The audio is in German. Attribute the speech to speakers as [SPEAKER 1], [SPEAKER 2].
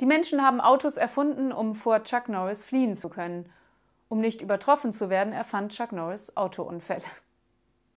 [SPEAKER 1] Die Menschen haben Autos erfunden, um vor Chuck Norris fliehen zu können. Um nicht übertroffen zu werden, erfand Chuck Norris Autounfälle.